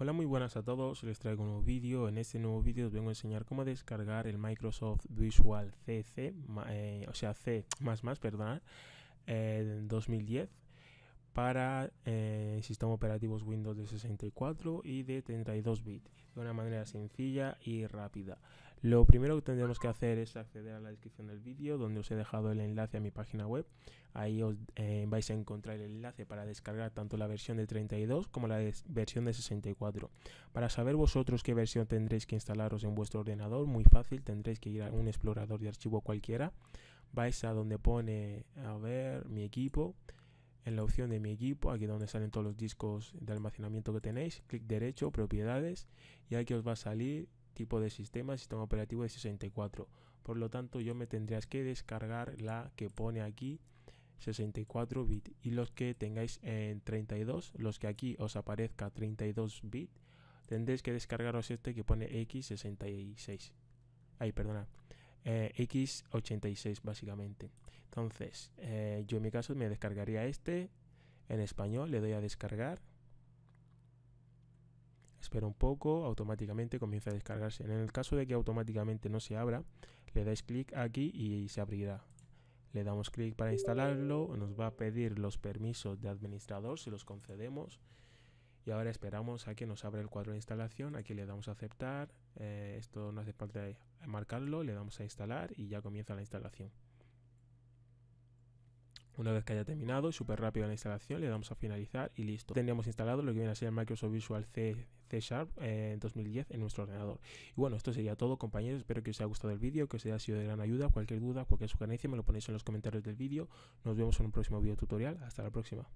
Hola muy buenas a todos, les traigo un nuevo vídeo. En este nuevo vídeo os vengo a enseñar cómo descargar el Microsoft Visual CC, eh, o sea C++, perdón, eh, 2010 para el eh, sistemas operativos Windows de 64 y de 32 bits de una manera sencilla y rápida. Lo primero que tendremos que hacer es acceder a la descripción del vídeo donde os he dejado el enlace a mi página web. Ahí os eh, vais a encontrar el enlace para descargar tanto la versión de 32 como la versión de 64. Para saber vosotros qué versión tendréis que instalaros en vuestro ordenador, muy fácil, tendréis que ir a un explorador de archivo cualquiera. Vais a donde pone, a ver, mi equipo en la opción de mi equipo, aquí donde salen todos los discos de almacenamiento que tenéis, clic derecho, propiedades, y aquí os va a salir tipo de sistema, sistema operativo de 64. Por lo tanto, yo me tendrías que descargar la que pone aquí 64 bits y los que tengáis en 32, los que aquí os aparezca 32 bits tendréis que descargaros este que pone X66. Ay, perdona. Eh, X86 básicamente. Entonces, eh, yo en mi caso me descargaría este en español, le doy a descargar. Espero un poco, automáticamente comienza a descargarse. En el caso de que automáticamente no se abra, le dais clic aquí y se abrirá. Le damos clic para instalarlo, nos va a pedir los permisos de administrador, si los concedemos y ahora esperamos a que nos abra el cuadro de instalación, aquí le damos a aceptar, eh, esto no hace falta marcarlo, le damos a instalar y ya comienza la instalación. Una vez que haya terminado, súper rápido la instalación, le damos a finalizar y listo. Tendríamos instalado lo que viene a ser Microsoft Visual C, Sharp eh, en 2010 en nuestro ordenador. Y bueno, esto sería todo compañeros, espero que os haya gustado el vídeo, que os haya sido de gran ayuda. Cualquier duda, cualquier sugerencia me lo ponéis en los comentarios del vídeo. Nos vemos en un próximo vídeo tutorial, hasta la próxima.